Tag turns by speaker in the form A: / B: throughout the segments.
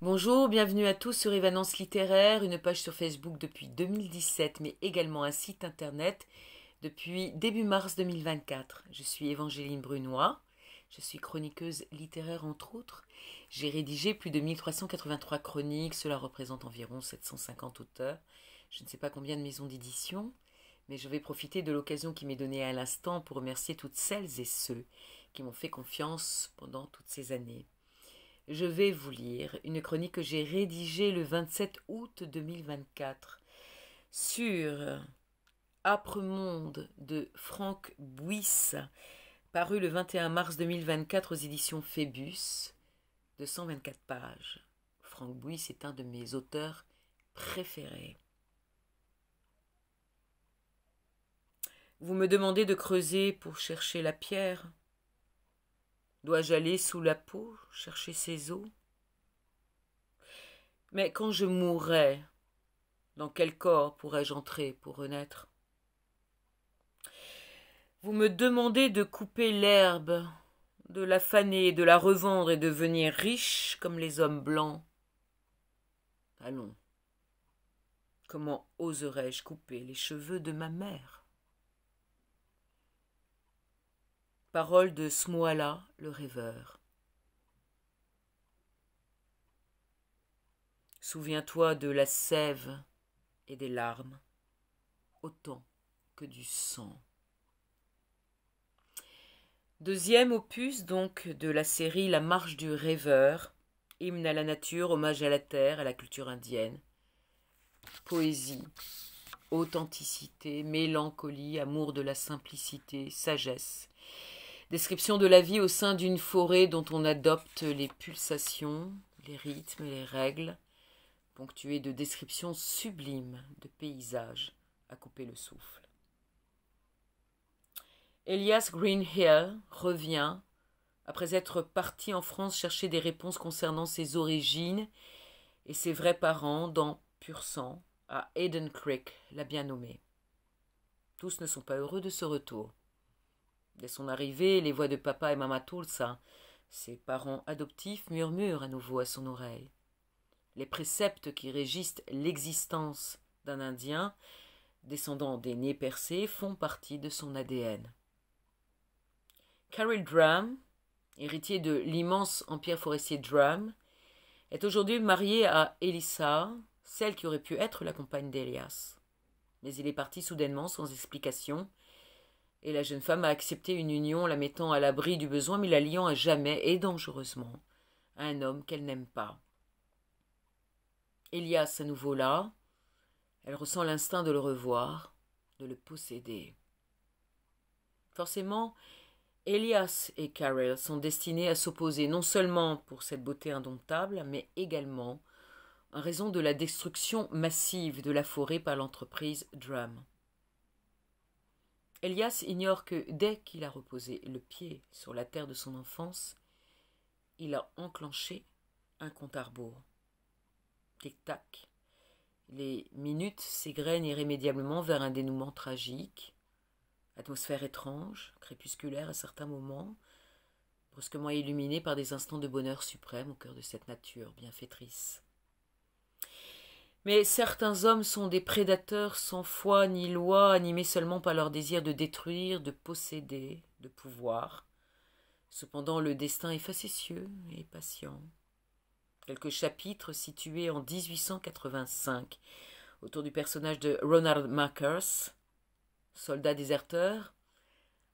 A: Bonjour, bienvenue à tous sur Évanence Littéraire, une page sur Facebook depuis 2017, mais également un site internet depuis début mars 2024. Je suis Évangéline Brunois, je suis chroniqueuse littéraire entre autres. J'ai rédigé plus de 1383 chroniques, cela représente environ 750 auteurs. Je ne sais pas combien de maisons d'édition, mais je vais profiter de l'occasion qui m'est donnée à l'instant pour remercier toutes celles et ceux qui m'ont fait confiance pendant toutes ces années je vais vous lire une chronique que j'ai rédigée le 27 août 2024 sur Âpre Monde de Franck Buiss, paru le 21 mars 2024 aux éditions Phébus, de 124 pages. Franck Bouis est un de mes auteurs préférés. Vous me demandez de creuser pour chercher la pierre Dois-je aller sous la peau chercher ses os Mais quand je mourrai, dans quel corps pourrais-je entrer pour renaître Vous me demandez de couper l'herbe, de la faner, de la revendre et de devenir riche comme les hommes blancs. Allons, comment oserais-je couper les cheveux de ma mère Parole de Smoala, le rêveur. Souviens-toi de la sève et des larmes, autant que du sang. Deuxième opus donc de la série La marche du rêveur, hymne à la nature, hommage à la terre, à la culture indienne. Poésie, authenticité, mélancolie, amour de la simplicité, sagesse. Description de la vie au sein d'une forêt dont on adopte les pulsations, les rythmes et les règles, ponctuée de descriptions sublimes de paysages à couper le souffle. Elias Greenhill revient, après être parti en France chercher des réponses concernant ses origines et ses vrais parents, dans Pur Sang, à Eden Creek, la bien nommée. Tous ne sont pas heureux de ce retour. Dès son arrivée, les voix de papa et mama Tulsa, ses parents adoptifs, murmurent à nouveau à son oreille. Les préceptes qui régissent l'existence d'un Indien, descendant des nés percés, font partie de son ADN. Carol Drum, héritier de l'immense empire forestier Drum, est aujourd'hui marié à Elissa, celle qui aurait pu être la compagne d'Elias. Mais il est parti soudainement sans explication, et la jeune femme a accepté une union, la mettant à l'abri du besoin, mais la liant à jamais et dangereusement à un homme qu'elle n'aime pas. Elias à nouveau là, elle ressent l'instinct de le revoir, de le posséder. Forcément, Elias et Carol sont destinés à s'opposer non seulement pour cette beauté indomptable, mais également en raison de la destruction massive de la forêt par l'entreprise Drum. Elias ignore que dès qu'il a reposé le pied sur la terre de son enfance, il a enclenché un compte à rebours. Tic-tac. Les minutes s'égrènent irrémédiablement vers un dénouement tragique. Atmosphère étrange, crépusculaire à certains moments, brusquement illuminée par des instants de bonheur suprême au cœur de cette nature bienfaitrice. Mais certains hommes sont des prédateurs sans foi ni loi, animés seulement par leur désir de détruire, de posséder, de pouvoir. Cependant le destin est facétieux et patient. Quelques chapitres situés en 1885 autour du personnage de Ronald Makers, soldat déserteur,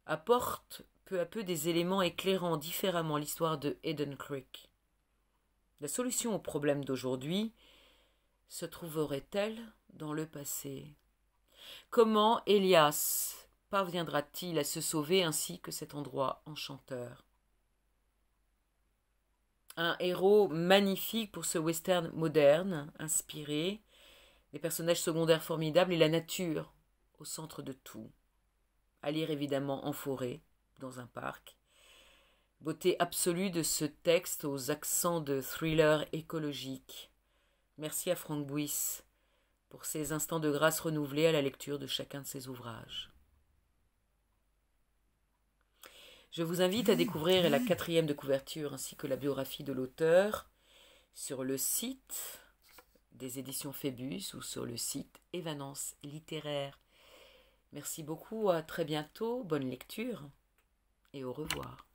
A: apportent peu à peu des éléments éclairant différemment l'histoire de Eden Creek. La solution au problème d'aujourd'hui se trouverait-elle dans le passé Comment Elias parviendra-t-il à se sauver ainsi que cet endroit enchanteur Un héros magnifique pour ce western moderne, inspiré, des personnages secondaires formidables et la nature au centre de tout. À lire évidemment en forêt, dans un parc. Beauté absolue de ce texte aux accents de thriller écologique Merci à Franck Bouis pour ces instants de grâce renouvelés à la lecture de chacun de ses ouvrages. Je vous invite à découvrir la quatrième de couverture ainsi que la biographie de l'auteur sur le site des éditions Phébus ou sur le site Évanance littéraire. Merci beaucoup, à très bientôt, bonne lecture et au revoir.